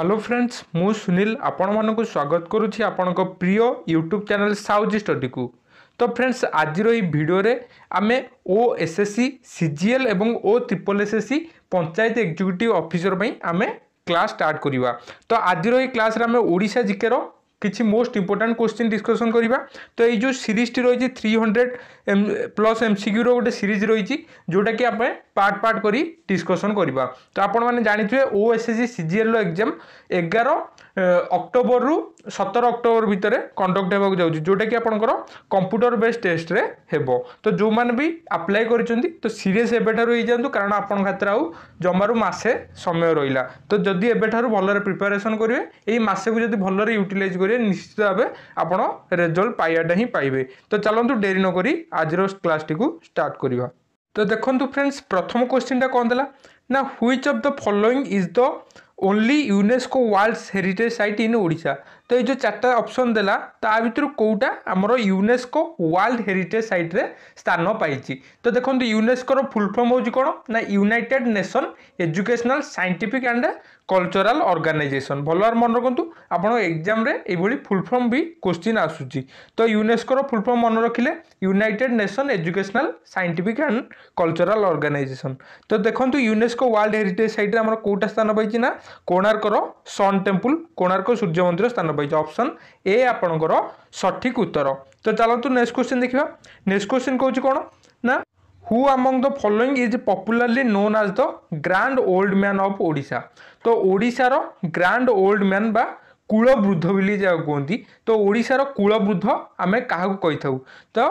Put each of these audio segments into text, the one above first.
hello friends ମୁଁ ସୁନୀଲ ଆପଣମାନଙ୍କୁ ସ୍ୱାଗତ କରୁଛି ଆପଣଙ୍କ ପ୍ରିୟ ୟୁଟ୍ୟୁବ୍ ଚ୍ୟାନେଲ୍ ସାଉଜି ଷ୍ଟଡିକୁ ତ ଫ୍ରେଣ୍ଡସ୍ ଆଜିର ଏହି ଭିଡ଼ିଓରେ ଆମେ O S S C C G L ଏବଂ O triple S S C panchayat executive officer ପାଇଁ ଆମେ କ୍ଲାସ୍ ଷ୍ଟାର୍ଟ କରିବା ତ ଆଜିର ଏହି କ୍ଲାସ୍ରେ ଆମେ ଓଡ଼ିଶା ଜିକେର কিছু মোস্ট ইম্পর্টাট কোশ্চিন ডিসকসন করা তো এই যে সিরিজটি রয়েছে থ্রি হন্ড্রেড প্লস এমসিকিউর গোটে সিরিজ রয়েছে যেটা কি আপনি পার্ট পার্ট করে ডিসকসন করা তো আপনার জাঁথে ওএসএসসি সিজিএল এক্সাম এগার ଅକ୍ଟୋବରରୁ ସତର ଅକ୍ଟୋବର ଭିତରେ କଣ୍ଡକ୍ଟ ହେବାକୁ ଯାଉଛି ଯେଉଁଟାକି ଆପଣଙ୍କର କମ୍ପ୍ୟୁଟର ବେସ୍ ଟେଷ୍ଟରେ ହେବ ତ ଯେଉଁମାନେ ବି ଆପ୍ଲାଏ କରିଛନ୍ତି ତ ସିରିୟସ୍ ଏବେଠାରୁ ହେଇଯାଆନ୍ତୁ କାରଣ ଆପଣଙ୍କ ହାତରେ ଆଉ ଜମାରୁ ମାସେ ସମୟ ରହିଲା ତ ଯଦି ଏବେଠାରୁ ଭଲରେ ପ୍ରିପାରେସନ୍ କରିବେ ଏହି ମାସକୁ ଯଦି ଭଲରେ ୟୁଟିଲାଇଜ୍ କରିବେ ନିଶ୍ଚିତ ଭାବେ ଆପଣ ରେଜଲ୍ଟ ପାଇବାଟା ହିଁ ପାଇବେ ତ ଚାଲନ୍ତୁ ଡେରି ନକରି ଆଜିର କ୍ଲାସ୍ଟିକୁ ଷ୍ଟାର୍ଟ କରିବା ତ ଦେଖନ୍ତୁ ଫ୍ରେଣ୍ଡସ୍ ପ୍ରଥମ କୋଶ୍ଚିନ୍ଟା କ'ଣ ଦେଲା ନା which of the following is the only UNESCO world heritage site in Odisha तो ये जो चार्टा अप्सन देर कौटा आमर यूनेस्को वर्ल्ड हेरीटेज सैट्रे स्थान पाई तो देखो यूनेस्को युनेस्कोर फुलफर्म हो कौन ना united nation educational scientific and cultural organization ଭଲ ଭାବରେ ମନେ ରଖନ୍ତୁ ଆପଣଙ୍କ ଏକ୍ଜାମ୍ରେ ଏଇଭଳି ଫୁଲ୍ ଫର୍ମ ବି କୋଶ୍ଚିନ୍ ଆସୁଛି ତ ୟୁନେସ୍କୋର ଫୁଲ୍ ଫର୍ମ ମନେ ରଖିଲେ united nation educational scientific and cultural organization ତ ଦେଖନ୍ତୁ ୟୁନେସ୍କୋ ୱାର୍ଲଡ ହେରିଟେଜ୍ ସାଇଟ୍ରେ ଆମର କେଉଁଟା ସ୍ଥାନ ପାଇଛି ନା କୋଣାର୍କର ସନ୍ ଟେମ୍ପୁଲ କୋଣାର୍କ ସୂର୍ଯ୍ୟ ମନ୍ଦିର ସ୍ଥାନ ପାଇଛି ଅପସନ୍ ଏ ଆପଣଙ୍କର ସଠିକ୍ ଉତ୍ତର ତ ଚାଲନ୍ତୁ ନେକ୍ସଟ କୋଶ୍ଚିନ୍ ଦେଖିବା ନେକ୍ସଟ କୋଶ୍ଚିନ୍ କହୁଛି କ'ଣ ନା who among the following is popularly known as the grand old man of Odisha তো ওড়িশার গ্রান্ড ওল্ড ম্যান বা কূলবৃদ্ধ বলে যা কুহতি তো ওড়িশার কূলবৃদ্ধ আমি কাহু কই থাকু তো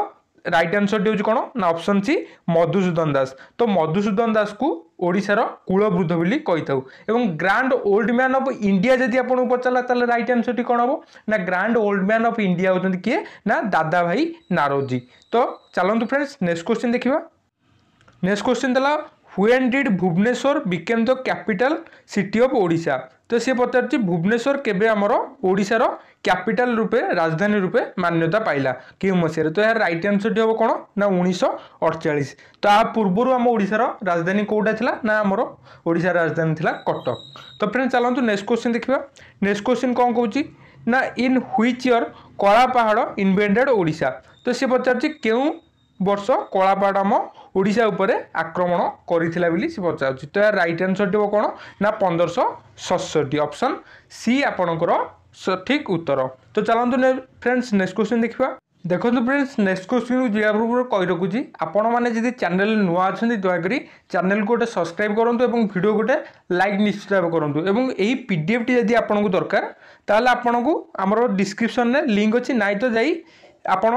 রাইট আনসরটি হচ্ছে কোণ না অপশন সি মধুসূদন দাস তো মধুসূদন দাসকে ওড়িশার কূলবৃদ্ধ বলে কই থাকু এবং grand old man of India যদি আপনার পচারা তাহলে রাইট আনসরটি কোণ হব না grand old man of India হচ্ছেন কি না দাদা ভাই নারোজি তো চালু ফ্রেন্ডস নেক্সট কোশ্চিন দেখা नेक्स्ट क्वेश्चन था when did Bhubaneswar became the capital city of Odisha तो सी पचार भुवनेश्वर केवे आमर ओडार क्यापिटाल रूपे राजधानी रूपे मान्यता पाइला के मसीह तो यार रईट आंसर टी हम कौन ना उन्नीस अड़चाश तो आ पूर्व आम ओडार राजधानी कौटा था ना आमर ओडार राजधानी थी कटक तो फ्रेंड्स चलतु नेक्स्ट क्वेश्चन देखा नेक्स्ट क्वेश्चन कौन कौन ना in which year Kalapahad invaded Odisha तो सी पचार क्यों ବର୍ଷ କଳାପାହାଡ଼ ଆମ ଓଡ଼ିଶା ଉପରେ ଆକ୍ରମଣ କରିଥିଲା ବୋଲି ସେ ପଚାରୁଛି ତ ଏହାର ରାଇଟ୍ ଆନ୍ସରଟି ହେବ କ'ଣ ନା ପନ୍ଦରଶହ ସତଷଠି ଅପସନ୍ ସି ଆପଣଙ୍କର ସଠିକ୍ ଉତ୍ତର ତ ଚାଲନ୍ତୁ ଫ୍ରେଣ୍ଡସ୍ ନେକ୍ସଟ କ୍ୱେଶ୍ଚିନ୍ ଦେଖିବା ଦେଖନ୍ତୁ ଫ୍ରେଣ୍ଡସ୍ ନେକ୍ସଟ କ୍ୱେଶ୍ଚିନ୍କୁ ଯିବା ପୂର୍ବରୁ କହି ରଖୁଛି ଆପଣମାନେ ଯଦି ଚ୍ୟାନେଲ୍ ନୂଆ ଅଛନ୍ତି ଦୟାକରି ଚ୍ୟାନେଲ୍କୁ ଗୋଟେ ସବସ୍କ୍ରାଇବ୍ କରନ୍ତୁ ଏବଂ ଭିଡ଼ିଓ ଗୋଟେ ଲାଇକ୍ ନିଶ୍ଚିତ ଭାବେ କରନ୍ତୁ ଏବଂ ଏହି ପିଡ଼ିଏଫ୍ଟି ଯଦି ଆପଣଙ୍କୁ ଦରକାର ତାହେଲେ ଆପଣଙ୍କୁ ଆମର ଡିସ୍କ୍ରିପ୍ସନ୍ରେ ଲିଙ୍କ୍ ଅଛି ନାହିଁ ତ ଯାଇ ଆପଣ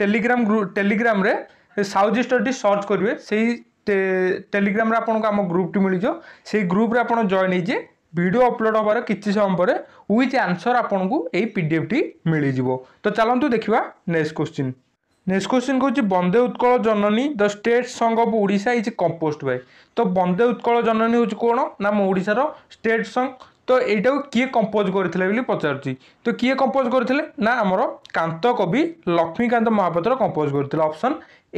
ଟେଲିଗ୍ରାମ ଟେଲିଗ୍ରାମରେ ସାହୁ ଜି ଷ୍ଟଡି ସର୍ଚ୍ଚ କରିବେ ସେଇ ଟେଲିଗ୍ରାମରେ ଆପଣଙ୍କୁ ଆମ ଗ୍ରୁପଟି ମିଳିଯିବ ସେଇ ଗ୍ରୁପରେ ଆପଣ ଜଏନ୍ ହେଇଯିବେ ଭିଡ଼ିଓ ଅପଲୋଡ଼ ହେବାର କିଛି ସମୟ ପରେ ୱିଥ୍ ଆନ୍ସର୍ ଆପଣଙ୍କୁ ଏଇ ପିଡ଼ିଏଫ୍ଟି ମିଳିଯିବ ତ ଚାଲନ୍ତୁ ଦେଖିବା ନେକ୍ସଟ କୋଶ୍ଚିନ୍ ନେକ୍ସଟ କୋଶ୍ଚିନ୍ କହୁଛି Bande Utkala Janani the state song of Odisha is composed by ତ ବନ୍ଦେ ଉତ୍କଳ ଜନନୀ ହେଉଛି କ'ଣ ନା ଆମ ଓଡ଼ିଶାର ଷ୍ଟେଟ୍ ସଙ୍ଗ তো ଏଇଟାକୁ କିଏ କମ୍ପୋଜ୍ କରିଥିଲେ ବୋଲି ପଚାରୁଛି ତ କିଏ କମ୍ପୋଜ୍ କରିଥିଲେ ନା ଆମର କାନ୍ତ କବି ଲକ୍ଷ୍ମୀକାନ୍ତ ମହାପାତ୍ର କମ୍ପୋଜ୍ କରିଥିଲେ ଅପସନ୍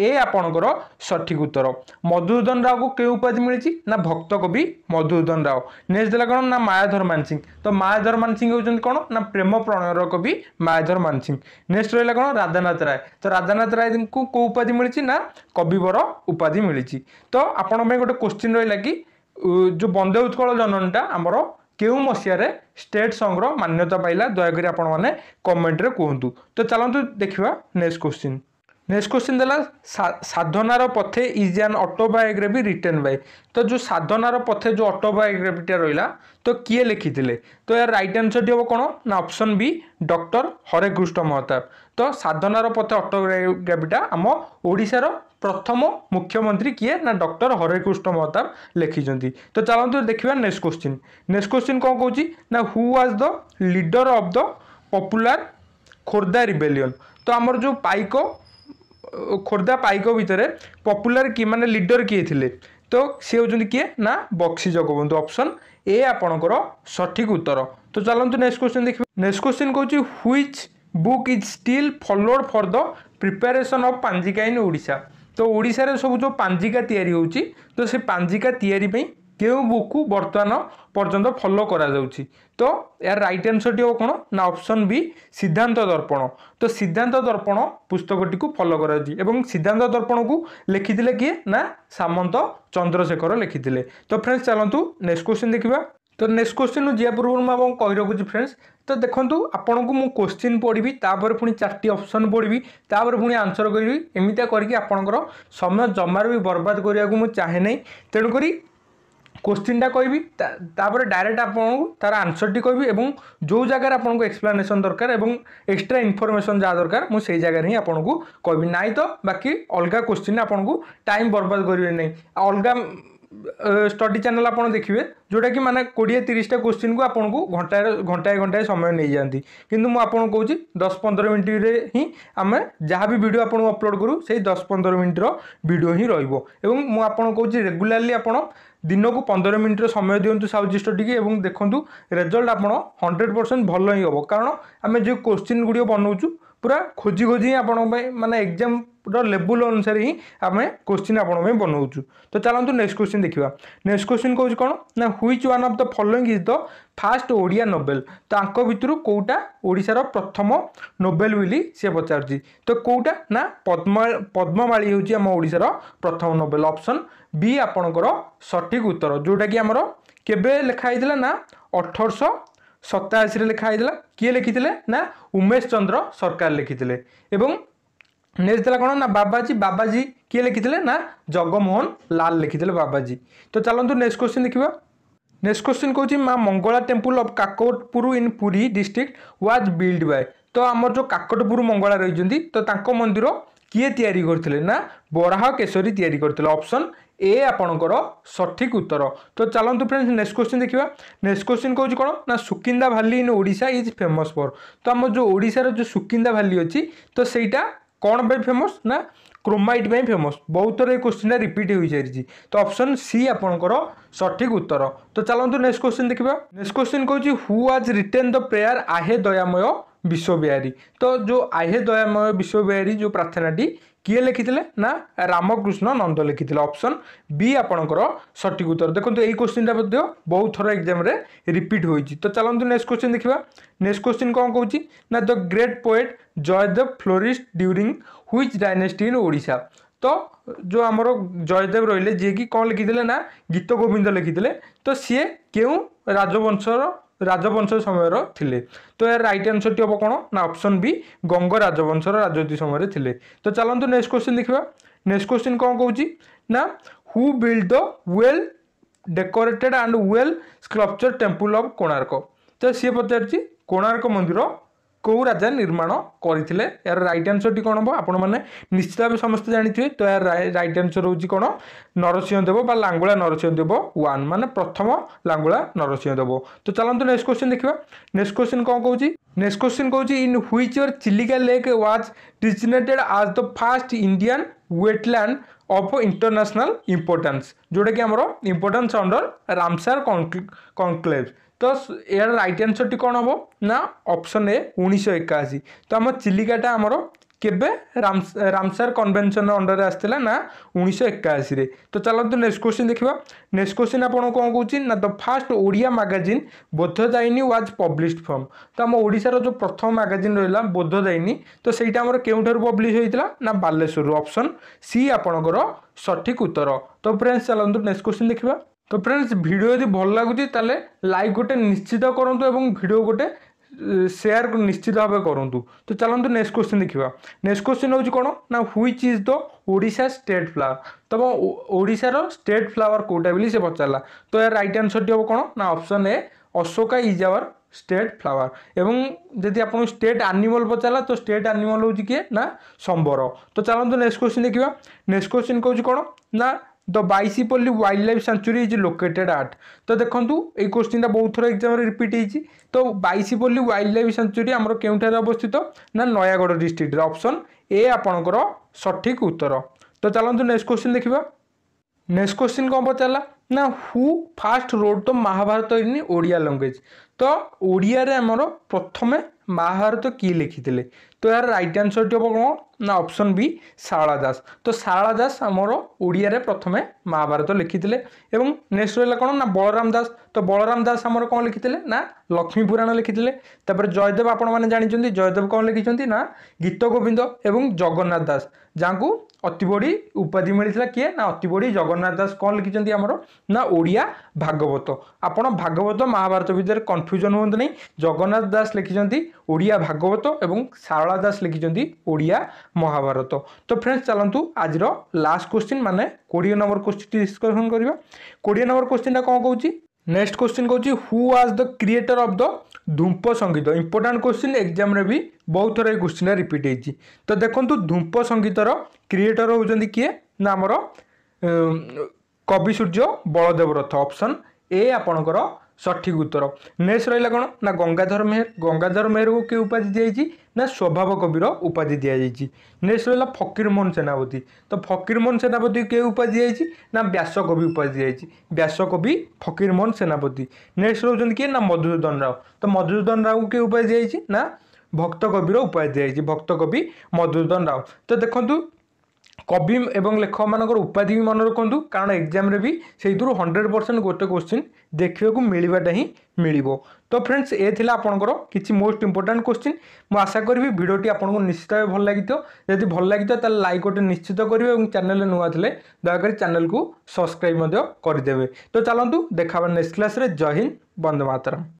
ଏ ଆପଣଙ୍କର ସଠିକ୍ ଉତ୍ତର ମଧୁସୂଦନ ରାଓକୁ କେଉଁ ଉପାଧି ମିଳିଛି ନା ଭକ୍ତ କବି ମଧୁସୂଦନ ରାଓ ନେକ୍ସଟ ଦେଲା କ'ଣ ନା ମାୟାଧର ମାନସିଂ ତ ମାୟାଧର ମାନସିଂ ହେଉଛନ୍ତି କ'ଣ ନା ପ୍ରେମ ପ୍ରଣୟର କବି ମାୟାଧର ମାନସିଂ ନେକ୍ସଟ ରହିଲା କ'ଣ ରାଧାନାଥ ରାୟ ତ ରାଧାନାଥ ରାୟଙ୍କୁ କେଉଁ ଉପାଧି ମିଳିଛି ନା କବିବର ଉପାଧି ମିଳିଛି ତ ଆପଣଙ୍କ ପାଇଁ ଗୋଟେ କୋଶ୍ଚିନ୍ ରହିଲା କି ଯେଉଁ ବନ୍ଦେ ଉତ୍କଳ ଜନନୀଟା ଆମର কেউ মশিয়ারে ষ্টেট সংঘর মান্যতা পাইলা দয়াকরি আপনার কমেন্টরে কুহতু তো চালু দেখা নেক্সট কোশ্চিন নেক্সট কোশ্চিন দেলা Sadhanara Pathe is an autobiography written by তো যে সাধনার পথে যে অটোবায়োগ্রাফিটা রহলা তো কি লিখিলে তো এর রাইট আনসরটি হব কোণ না option B doctor Harekrushna Mahtab তো সাধনার পথে অটোবায়োগ্রাফিটা আম ওড়শার প্রথম মুখ্যমন্ত্রী কিয়ে না ডক্টর হরেকৃষ্ণ মহতাব লেখিছেন তো চালু দেখা নেক্সট কোশ্চিন নেক্সট কোশ্চিন কম কৌছি না who was the leader of the popular Khordha rebellion তো আমার যে পাইক খোর্ধা পাইক ভিতরে পপুলার কি মানে লিডর কিয়ে লে তো সে হচ্ছেন কিয়ে না বক্সি জগবন্ধু অপশন এ আপনার সঠিক উত্তর তো চলতু নেক্সট কোশ্চিন দেখবে নেক্সট কোশ্চিন কৌছি which book is still followed for the preparation of পাঞ্জিকাইন ওড়িশা ତ ଓଡ଼ିଶାରେ ସବୁ ଯେଉଁ ପାଞ୍ଜିକା ତିଆରି ହେଉଛି ତ ସେ ପାଞ୍ଜିକା ତିଆରି ପାଇଁ କେଉଁ ବୁକ୍କୁ ବର୍ତ୍ତମାନ ପର୍ଯ୍ୟନ୍ତ ଫଲୋ କରାଯାଉଛି ତ ଏହାର ରାଇଟ୍ ଆନ୍ସର୍ଟି ହେବ କ'ଣ ନା ଅପସନ୍ ବି ସିଦ୍ଧାନ୍ତ ଦର୍ପଣ ତ ସିଦ୍ଧାନ୍ତ ଦର୍ପଣ ପୁସ୍ତକଟିକୁ ଫଲୋ କରାଯାଉଛି ଏବଂ ସିଦ୍ଧାନ୍ତ ଦର୍ପଣକୁ ଲେଖିଥିଲେ କିଏ ନା ସାମନ୍ତ ଚନ୍ଦ୍ରଶେଖର ଲେଖିଥିଲେ ତ ଫ୍ରେଣ୍ଡସ୍ ଚାଲନ୍ତୁ ନେକ୍ସଟ କୋଶ୍ଚିନ୍ ଦେଖିବା তো ନେକ୍ସଟ କ୍ୱେଶ୍ଚିନ୍କୁ ଯିବା ପୂର୍ବରୁ ମୁଁ ଆପଣଙ୍କୁ କହି ରଖୁଛି ଫ୍ରେଣ୍ଡସ୍ ତ ଦେଖନ୍ତୁ ଆପଣଙ୍କୁ ମୁଁ କ୍ୱେଶ୍ଚିନ୍ ପଢ଼ିବି ତାପରେ ପୁଣି ଚାରିଟି ଅପସନ୍ ପଢ଼ିବି ତାପରେ ପୁଣି ଆନ୍ସର୍ କରିବି ଏମିତିଆ କରିକି ଆପଣଙ୍କର ସମୟ ଜମାରୁ ବି ବର୍ବାଦ କରିବାକୁ ମୁଁ ଚାହେଁ ନାହିଁ ତେଣୁକରି কোশ্চিনটা কবি তাপরে ডাইরেক্ট আপনার তার আনসরটি কবি এবং যে জায়গার আপনার এক্সপ্লানেসন দরকার এবং এক্সট্রা ইনফরমেসন যা দরকার মু সেই জায়গার হি আপনার কবি নাই তো বাকি অলগা কোশ্চিন আপনার টাইম বরবাদ করবে না অলগা ଷ୍ଟଡି ଚ୍ୟାନେଲ୍ ଆପଣ ଦେଖିବେ ଯେଉଁଟାକି ମାନେ କୋଡ଼ିଏ ତିରିଶଟା କୋଶ୍ଚିନ୍କୁ ଆପଣଙ୍କୁ ଘଣ୍ଟାଏ ଘଣ୍ଟାଏ ଘଣ୍ଟାଏ ସମୟ ନେଇଯାଆନ୍ତି କିନ୍ତୁ ମୁଁ ଆପଣଙ୍କୁ କହୁଛି ଦଶ ପନ୍ଦର ମିନିଟ୍ରେ ହିଁ ଆମେ ଯାହା ବି ଭିଡ଼ିଓ ଆପଣଙ୍କୁ ଅପଲୋଡ଼ କରୁ ସେଇ ଦଶ ପନ୍ଦର ମିନିଟ୍ର ଭିଡ଼ିଓ ହିଁ ରହିବ ଏବଂ ମୁଁ ଆପଣଙ୍କୁ କହୁଛି ରେଗୁଲାରଲି ଆପଣ ଦିନକୁ ପନ୍ଦର ମିନିଟ୍ର ସମୟ ଦିଅନ୍ତୁ ସାଉଥ୍ ଷ୍ଟଡିକି ଏବଂ ଦେଖନ୍ତୁ ରେଜଲ୍ଟ ଆପଣ ହଣ୍ଡ୍ରେଡ଼ ପରସେଣ୍ଟ ଭଲ ହିଁ ହେବ କାରଣ ଆମେ ଯେଉଁ କୋଶ୍ଚିନ୍ ଗୁଡ଼ିକ ବନାଉଛୁ ପୁରା ଖୋଜି ଖୋଜି ହିଁ ଆପଣଙ୍କ ପାଇଁ ମାନେ ଏକ୍ଜାମ୍ର ଲେବୁଲ୍ ଅନୁସାରେ ହିଁ ଆମେ କୋଶ୍ଚିନ୍ ଆପଣଙ୍କ ପାଇଁ ବନାଉଛୁ ତ ଚାଲନ୍ତୁ ନେକ୍ସଟ କୋଶ୍ଚିନ୍ ଦେଖିବା ନେକ୍ସଟ କୋଶ୍ଚିନ୍ କହୁଛି କ'ଣ ନା which one of the following is the first Odia novel ତାଙ୍କ ଭିତରୁ କେଉଁଟା ଓଡ଼ିଶାର ପ୍ରଥମ ନୋବେଲ ବୋଲି ସିଏ ପଚାରୁଛି ତ କେଉଁଟା ନା ପଦ୍ମ ପଦ୍ମମାଳୀ ହେଉଛି ଆମ ଓଡ଼ିଶାର ପ୍ରଥମ ନୋବେଲ ଅପସନ୍ ବି ଆପଣଙ୍କର ସଠିକ୍ ଉତ୍ତର ଯେଉଁଟାକି ଆମର କେବେ ଲେଖା ହେଇଥିଲା ନା ଅଠରଶହ ସତାଅଶୀରେ ଲେଖା ହେଇଥିଲା କିଏ ଲେଖିଥିଲେ ନା ଉମେଶ ଚନ୍ଦ୍ର ସରକାର ଲେଖିଥିଲେ ଏବଂ ନେକ୍ସଟ ଥିଲା କ'ଣ ନା ବାବାଜୀ ବାବାଜୀ କିଏ ଲେଖିଥିଲେ ନା ଜଗମୋହନ ଲାଲ ଲେଖିଥିଲେ ବାବାଜୀ ତ ଚାଲନ୍ତୁ ନେକ୍ସଟ କ୍ୱେଶ୍ଚିନ୍ ଦେଖିବା ନେକ୍ସଟ କ୍ୱେଶ୍ଚିନ୍ କହୁଛି Maa Mangala temple of Kakatpur in Puri district was build by ତ ଆମର ଯେଉଁ କାକଟପୁର ମଙ୍ଗଳା ରହିଛନ୍ତି ତ ତାଙ୍କ ମନ୍ଦିର କିଏ ତିଆରି କରିଥିଲେ ନା ବରାହ କେଶରୀ ତିଆରି କରିଥିଲେ ଅପସନ୍ ଏ ଆପଣଙ୍କର ସଠିକ୍ ଉତ୍ତର ତ ଚାଲନ୍ତୁ ଫ୍ରେଣ୍ଡସ୍ ନେକ୍ସଟ କ୍ୱେଶ୍ଚିନ୍ ଦେଖିବା ନେକ୍ସଟ କ୍ୱେଶ୍ଚିନ୍ କହୁଛି କ'ଣ ନା Sukinda valley in Odisha is famous for ତ ଆମ ଯେଉଁ ଓଡ଼ିଶାର ଯେଉଁ ସୁକିନ୍ଦା ଭ୍ୟାଲି ଅଛି ତ ସେଇଟା କ'ଣ ପାଇଁ ଫେମସ୍ ନା କ୍ରୋମାଇଟ୍ ପାଇଁ ଫେମସ୍ ବହୁତ ଥର ଏ କୋଶ୍ଚିନ୍ଟା ରିପିଟ୍ ହୋଇସାରିଛି ତ ଅପସନ୍ ସି ଆପଣଙ୍କର ସଠିକ୍ ଉତ୍ତର ତ ଚାଲନ୍ତୁ ନେକ୍ସଟ କୋଶ୍ଚିନ୍ ଦେଖିବା ନେକ୍ସଟ କୋଶ୍ଚିନ୍ କହୁଛି who as retain the prayer ଆହେ ଦୟାମୟ ବିଶ୍ୱବିହାରୀ ତ ଯେଉଁ ଆହେ ଦୟାମୟ ବିଶ୍ୱବିହାରୀ ଯେଉଁ ପ୍ରାର୍ଥନାଟି କିଏ ଲେଖିଥିଲେ ନା ରାମକୃଷ୍ଣ ନନ୍ଦ ଲେଖିଥିଲେ ଅପସନ୍ ବି ଆପଣଙ୍କର ସଠିକ୍ ଉତ୍ତର ଦେଖନ୍ତୁ ଏଇ କୋଶ୍ଚିନ୍ଟା ମଧ୍ୟ ବହୁତ ଥର ଏକ୍ଜାମ୍ରେ ରିପିଟ୍ ହୋଇଛି ତ ଚାଲନ୍ତୁ ନେକ୍ସଟ କୋଶ୍ଚିନ୍ ଦେଖିବା ନେକ୍ସଟ କୋଶ୍ଚିନ୍ କ'ଣ କହୁଛି ନା the great poet Jayadeva flourished during which dynasty in Odisha ତ ଯେଉଁ ଆମର ଜୟଦେବ ରହିଲେ ଯିଏକି କ'ଣ ଲେଖିଥିଲେ ନା ଗୀତ ଗୋବିନ୍ଦ ଲେଖିଥିଲେ ତ ସିଏ କେଉଁ ରାଜବଂଶର ରାଜବଂଶ ସମୟର ଥିଲେ ତ ଏହାର ରାଇଟ୍ ଆନ୍ସରଟି ହେବ କ'ଣ ନା ଅପସନ୍ ବି ଗଙ୍ଗ ରାଜବଂଶର ରାଜୁତି ସମୟରେ ଥିଲେ ତ ଚାଲନ୍ତୁ ନେକ୍ସଟ କ୍ୱେଶ୍ଚିନ୍ ଦେଖିବା ନେକ୍ସଟ କ୍ୱେଶ୍ଚିନ୍ କ'ଣ କହୁଛି ନା who build the well decorated and well sculpture temple of Konark ତ ସିଏ ପଚାରିଛି କୋଣାର୍କ ମନ୍ଦିର କେଉଁ ରାଜା ନିର୍ମାଣ କରିଥିଲେ ଏହାର ରାଇଟ୍ ଆନ୍ସରଟି କ'ଣ ହେବ ଆପଣମାନେ ନିଶ୍ଚିତ ଭାବେ ସମସ୍ତେ ଜାଣିଥିବେ ତ ଏହାର ରାଇଟ୍ ଆନ୍ସର ହେଉଛି କ'ଣ ନରସିଂହ ଦେବ ବା ଲାଙ୍ଗୁଳା ନରସିଂହ ଦେବ ୱାନ୍ ମାନେ ପ୍ରଥମ ଲାଙ୍ଗୁଳା ନରସିଂହ ଦେବ ତ ଚାଲନ୍ତୁ ନେକ୍ସଟ କ୍ୱେଶ୍ଚିନ୍ ଦେଖିବା ନେକ୍ସଟ କ୍ୱେଶ୍ଚିନ୍ କ'ଣ କହୁଛି ନେକ୍ସଟ କ୍ୱେଶ୍ଚିନ୍ କହୁଛି in which year Chilika lake was designated as the first Indian wetland of international importance ଯେଉଁଟାକି ଆମର ଇମ୍ପୋର୍ଟାନ୍ସ ଅଣ୍ଡର ରାମସାର କନକ୍ଲେଭ୍ তো এর রাইট আনসরটি কোণ হব না অপশন এ উনিশশো একাশি তো আমার চিলিকাটা আমার কেবে রামসার কনভেনশন অন্ডরে আসছিল না উনিশশো একাশি তো চালু নেক্সট কোশ্চিন দেখা নেক্সট কোশ্চিন আপনার কম কৌছি না the first Odia magazine Bodhadayini was published from তো আমার ওড়শার যে প্রথম ম্যাগাজিন রহলা বোধদায়িনী তো সেইটা আমার কেউঠার পব্লিশ হয়েছিল না বালেশ্বর অপশন সি আপনার সঠিক উত্তর তো ফ্রেন্ডস চালু নেক্সট কোশ্চিন দেখা তো ଫ୍ରେଣ୍ଡସ୍ ଭିଡ଼ିଓ ଯଦି ଭଲ ଲାଗୁଛି ତାହେଲେ ଲାଇକ୍ ଗୋଟେ ନିଶ୍ଚିତ କରନ୍ତୁ ଏବଂ ଭିଡ଼ିଓ ଗୋଟେ ସେୟାର ନିଶ୍ଚିତ ଭାବେ କରନ୍ତୁ ତ ଚାଲନ୍ତୁ ନେକ୍ସଟ କ୍ୱେଶ୍ଚିନ୍ ଦେଖିବା ନେକ୍ସଟ କ୍ୱେଶ୍ଚିନ୍ ହେଉଛି କ'ଣ ନା which is the Odisha state flower ତମ ଓଡ଼ିଶାର ଷ୍ଟେଟ୍ ଫ୍ଲାୱାର କେଉଁଟା ବୋଲି ସେ ପଚାରିଲା ତ ଏହାର ରାଇଟ୍ ଆନ୍ସରଟି ହେବ କ'ଣ ନା option A Ashoka is our state flower ଏବଂ ଯଦି ଆପଣଙ୍କୁ ଷ୍ଟେଟ୍ ଆନିମଲ୍ ପଚାରିଲା ତ ଷ୍ଟେଟ୍ ଆନିମଲ୍ ହେଉଛି କିଏ ନା ସମ୍ବର ତ ଚାଲନ୍ତୁ ନେକ୍ସଟ କ୍ୱେଶ୍ଚିନ୍ ଦେଖିବା ନେକ୍ସଟ କ୍ୱେଶ୍ଚିନ୍ କହୁଛି କ'ଣ ନା the Baisipalli wildlife sanctuary is located at तो देखो ये क्वेश्चन बहुत थोड़ा एक्जाम रिपीट होती तो बैसीपल्ली वाइल्ड लाइफ सांचुरी आम के अवस्थित ना नयगढ़ डिस्ट्रिक्ट अप्सन ए आपणकर सठिक उत्तर तो चलतु नेक्स्ट क्वेश्चन देखा नेक्स्ट क्वेश्चन कौन पचारा ना हू फास्ट रोड तो महाभारत इन ओडिया लांगुएज तो ओडिया আমার प्रथम ମହାଭାରତ କିଏ ଲେଖିଥିଲେ ତ ଏହାର ରାଇଟ୍ ଆନ୍ସରଟି ହେବ କ'ଣ ନା ଅପସନ୍ ବି ଶାରଳା ଦାସ ତ ଶାରଳା ଦାସ ଆମର ଓଡ଼ିଆରେ ପ୍ରଥମେ ମହାଭାରତ ଲେଖିଥିଲେ ଏବଂ ନେକ୍ସଟ ରହିଲା କ'ଣ ନା ବଳରାମ ଦାସ ତ ବଳରାମ ଦାସ ଆମର କ'ଣ ଲେଖିଥିଲେ ନା ଲକ୍ଷ୍ମୀ ପୁରାଣ ଲେଖିଥିଲେ ତାପରେ ଜୟଦେବ ଆପଣମାନେ ଜାଣିଛନ୍ତି ଜୟଦେବ କ'ଣ ଲେଖିଛନ୍ତି ନା ଗୀତ ଗୋବିନ୍ଦ ଏବଂ ଜଗନ୍ନାଥ ଦାସ ଯାହାଙ୍କୁ ଅତିବଡ଼ି ଉପାଧି ମିଳିଥିଲା କିଏ ନା ଅତିବଡ଼ି ଜଗନ୍ନାଥ ଦାସ କ'ଣ ଲେଖିଛନ୍ତି ଆମର ନା ଓଡ଼ିଆ ଭାଗବତ ଆପଣ ଭାଗବତ ମହାଭାରତ ଭିତରେ କନଫ୍ୟୁଜନ୍ ହୁଅନ୍ତୁ ନାହିଁ ଜଗନ୍ନାଥ ଦାସ ଲେଖିଛନ୍ତି ଓଡ଼ିଆ ଭାଗବତ ଏବଂ ଶାରଳା ଦାସ ଲେଖିଛନ୍ତି ଓଡ଼ିଆ ମହାଭାରତ ତ ଫ୍ରେଣ୍ଡସ୍ ଚାଲନ୍ତୁ ଆଜିର ଲାଷ୍ଟ କୋଶ୍ଚିନ୍ ମାନେ କୋଡ଼ିଏ ନମ୍ବର କୋଶ୍ଚିନ୍ଟି ଡିସ୍କସନ୍ କରିବା କୋଡ଼ିଏ ନମ୍ବର କୋଶ୍ଚିନ୍ଟା କ'ଣ କହୁଛି ନେକ୍ସଟ କୋଶ୍ଚିନ୍ କହୁଛି who was the creator of the ধূম্প সঙ্গীত ইম্পর্টাট কোশ্চিন এক্সামে বি বহু থর এই কোশ্চিনটা রিপিট হয়েছি তো দেখুন ধূম্প সঙ্গীতর ক্রিয়েটর হচ্ছেন কি না আমার কবি সূর্য বলদেব রথ অপশন এ আপনার সঠিক উত্তর নেক্সট রহলা কোণ না গঙ্গাধর মেহর গঙ্গাধর মেহরু কি উপাধি দিয়েছি না স্বভাব কবির উপাধি দিয়েছি নেক্সট রহলা ফকিরমোহন সেনাপতি তো ফকিরমোহন সেনাপতি কে উপাধি দিয়েছি না ব্যাসকবি উপাধি দিয়েছি ব্যাসকবি ফকিরমোহন সেনাপতি নেক্সট রোজন কি না মধুসূদন রাও তো মধুসূদন রাও কে উপাধি দিয়েছি না ভক্ত কবির উপাধি দিয়েছি ভক্ত কবি মধুসূদন রাও তো দেখুন কবি এবং লেখকମାନଙ୍କର ଉପାଧି ବି ମନେ ରଖନ୍ତୁ କାରଣ ଏକ୍ଜାମ୍ରେ ବି ସେଇଥିରୁ ହଣ୍ଡ୍ରେଡ଼ ପରସେଣ୍ଟ ଗୋଟେ କୋଶ୍ଚିନ୍ ଦେଖିବାକୁ ମିଳିବାଟା ହିଁ ମିଳିବ ତ ଫ୍ରେଣ୍ଡସ୍ ଏ ଥିଲା ଆପଣଙ୍କର କିଛି ମୋଷ୍ଟ ଇମ୍ପୋର୍ଟାଣ୍ଟ କୋଶ୍ଚିନ୍ ମୁଁ ଆଶା କରିବି ଭିଡ଼ିଓଟି ଆପଣଙ୍କୁ ନିଶ୍ଚିତ ଭାବେ ଭଲ ଲାଗିଥିବ ଯଦି ଭଲ ଲାଗିଥିବ ତାହେଲେ ଲାଇକ୍ ଗୋଟେ ନିଶ୍ଚିତ କରିବେ ଏବଂ ଚ୍ୟାନେଲ୍ରେ ନୂଆ ଥିଲେ ଦୟାକରି ଚ୍ୟାନେଲ୍କୁ ସବସ୍କ୍ରାଇବ୍ ମଧ୍ୟ କରିଦେବେ ତ ଚାଲନ୍ତୁ ଦେଖା ହେବା ନେକ୍ସଟ କ୍ଲାସ୍ରେ ଜୟ ହିନ୍ଦ ବନ୍ଦେ ମାତରମ୍